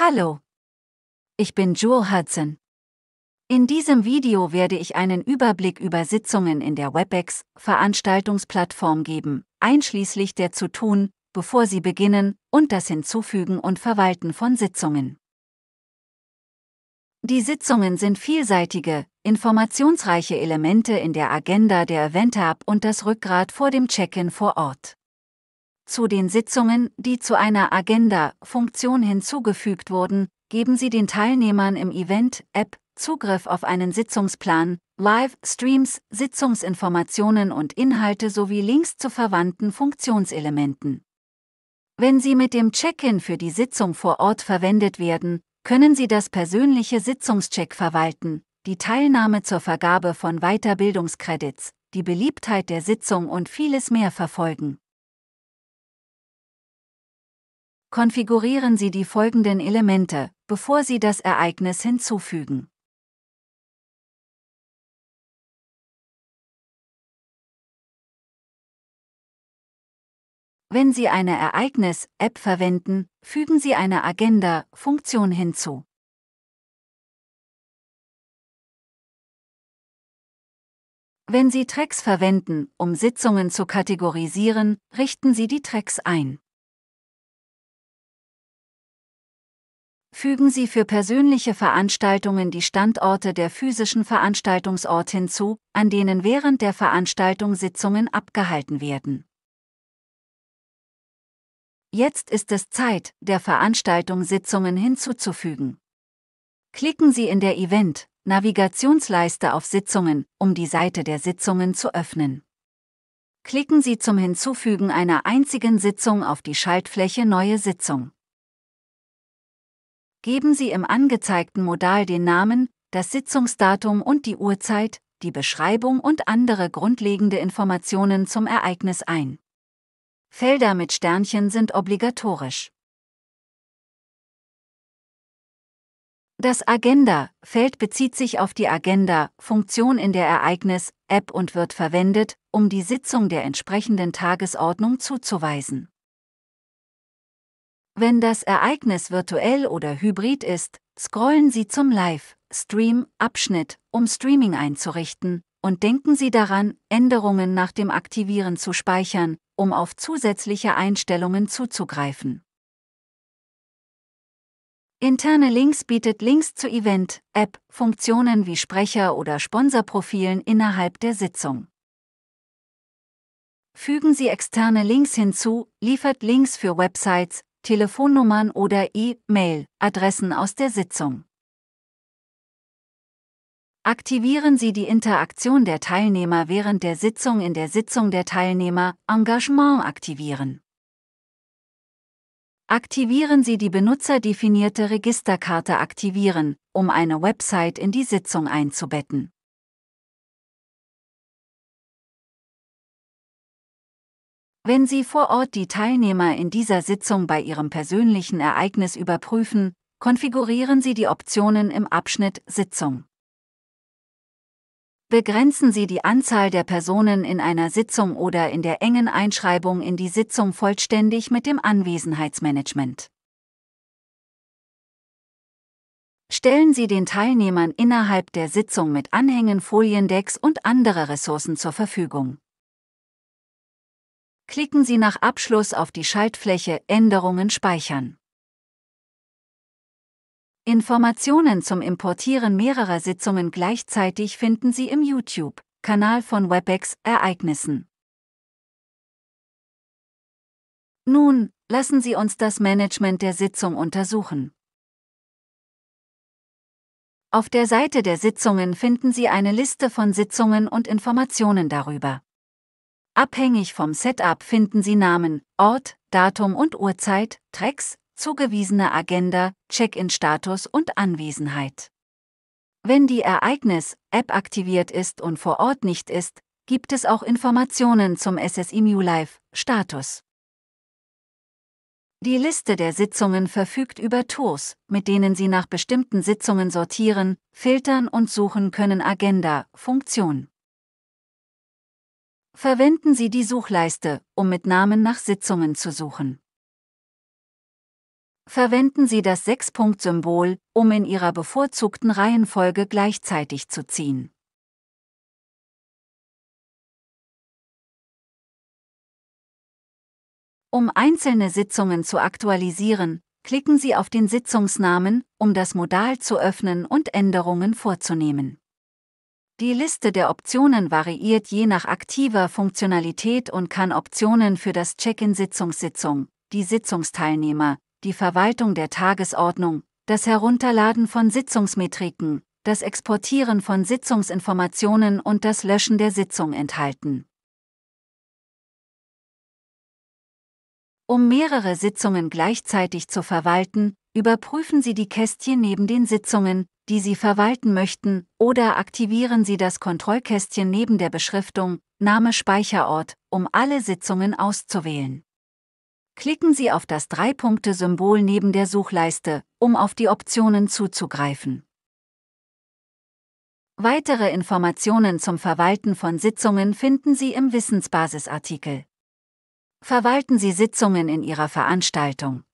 Hallo. Ich bin Jewel Hudson. In diesem Video werde ich einen Überblick über Sitzungen in der WebEx-Veranstaltungsplattform geben, einschließlich der zu tun, bevor sie beginnen, und das Hinzufügen und Verwalten von Sitzungen. Die Sitzungen sind vielseitige, informationsreiche Elemente in der Agenda der Event Hub und das Rückgrat vor dem Check-in vor Ort. Zu den Sitzungen, die zu einer Agenda-Funktion hinzugefügt wurden, geben Sie den Teilnehmern im Event-App Zugriff auf einen Sitzungsplan, Live-Streams, Sitzungsinformationen und Inhalte sowie Links zu verwandten Funktionselementen. Wenn Sie mit dem Check-in für die Sitzung vor Ort verwendet werden, können Sie das persönliche Sitzungscheck verwalten, die Teilnahme zur Vergabe von Weiterbildungskredits, die Beliebtheit der Sitzung und vieles mehr verfolgen. Konfigurieren Sie die folgenden Elemente, bevor Sie das Ereignis hinzufügen. Wenn Sie eine Ereignis-App verwenden, fügen Sie eine Agenda-Funktion hinzu. Wenn Sie Tracks verwenden, um Sitzungen zu kategorisieren, richten Sie die Tracks ein. fügen Sie für persönliche Veranstaltungen die Standorte der physischen Veranstaltungsort hinzu, an denen während der Veranstaltung Sitzungen abgehalten werden. Jetzt ist es Zeit, der Veranstaltung Sitzungen hinzuzufügen. Klicken Sie in der Event Navigationsleiste auf Sitzungen, um die Seite der Sitzungen zu öffnen. Klicken Sie zum Hinzufügen einer einzigen Sitzung auf die Schaltfläche Neue Sitzung. Geben Sie im angezeigten Modal den Namen, das Sitzungsdatum und die Uhrzeit, die Beschreibung und andere grundlegende Informationen zum Ereignis ein. Felder mit Sternchen sind obligatorisch. Das Agenda-Feld bezieht sich auf die Agenda-Funktion in der Ereignis-App und wird verwendet, um die Sitzung der entsprechenden Tagesordnung zuzuweisen. Wenn das Ereignis virtuell oder hybrid ist, scrollen Sie zum Live-Stream-Abschnitt, um Streaming einzurichten, und denken Sie daran, Änderungen nach dem Aktivieren zu speichern, um auf zusätzliche Einstellungen zuzugreifen. Interne Links bietet Links zu Event, App, Funktionen wie Sprecher- oder Sponsorprofilen innerhalb der Sitzung. Fügen Sie externe Links hinzu, liefert Links für Websites, Telefonnummern oder E-Mail-Adressen aus der Sitzung. Aktivieren Sie die Interaktion der Teilnehmer während der Sitzung in der Sitzung der Teilnehmer Engagement aktivieren. Aktivieren Sie die benutzerdefinierte Registerkarte aktivieren, um eine Website in die Sitzung einzubetten. Wenn Sie vor Ort die Teilnehmer in dieser Sitzung bei Ihrem persönlichen Ereignis überprüfen, konfigurieren Sie die Optionen im Abschnitt Sitzung. Begrenzen Sie die Anzahl der Personen in einer Sitzung oder in der engen Einschreibung in die Sitzung vollständig mit dem Anwesenheitsmanagement. Stellen Sie den Teilnehmern innerhalb der Sitzung mit Anhängen Foliendecks und andere Ressourcen zur Verfügung. Klicken Sie nach Abschluss auf die Schaltfläche Änderungen speichern. Informationen zum Importieren mehrerer Sitzungen gleichzeitig finden Sie im YouTube-Kanal von WebEx Ereignissen. Nun, lassen Sie uns das Management der Sitzung untersuchen. Auf der Seite der Sitzungen finden Sie eine Liste von Sitzungen und Informationen darüber. Abhängig vom Setup finden Sie Namen, Ort, Datum und Uhrzeit, Tracks, zugewiesene Agenda, Check-in-Status und Anwesenheit. Wenn die Ereignis-App aktiviert ist und vor Ort nicht ist, gibt es auch Informationen zum SSI MuLife Status. Die Liste der Sitzungen verfügt über Tools, mit denen Sie nach bestimmten Sitzungen sortieren, filtern und suchen können Agenda, Funktion. Verwenden Sie die Suchleiste, um mit Namen nach Sitzungen zu suchen. Verwenden Sie das Sechs-Punkt-Symbol, um in Ihrer bevorzugten Reihenfolge gleichzeitig zu ziehen. Um einzelne Sitzungen zu aktualisieren, klicken Sie auf den Sitzungsnamen, um das Modal zu öffnen und Änderungen vorzunehmen. Die Liste der Optionen variiert je nach aktiver Funktionalität und kann Optionen für das Check-in-Sitzungssitzung, die Sitzungsteilnehmer, die Verwaltung der Tagesordnung, das Herunterladen von Sitzungsmetriken, das Exportieren von Sitzungsinformationen und das Löschen der Sitzung enthalten. Um mehrere Sitzungen gleichzeitig zu verwalten, Überprüfen Sie die Kästchen neben den Sitzungen, die Sie verwalten möchten, oder aktivieren Sie das Kontrollkästchen neben der Beschriftung Name Speicherort, um alle Sitzungen auszuwählen. Klicken Sie auf das Drei-Punkte-Symbol neben der Suchleiste, um auf die Optionen zuzugreifen. Weitere Informationen zum Verwalten von Sitzungen finden Sie im Wissensbasisartikel. Verwalten Sie Sitzungen in Ihrer Veranstaltung.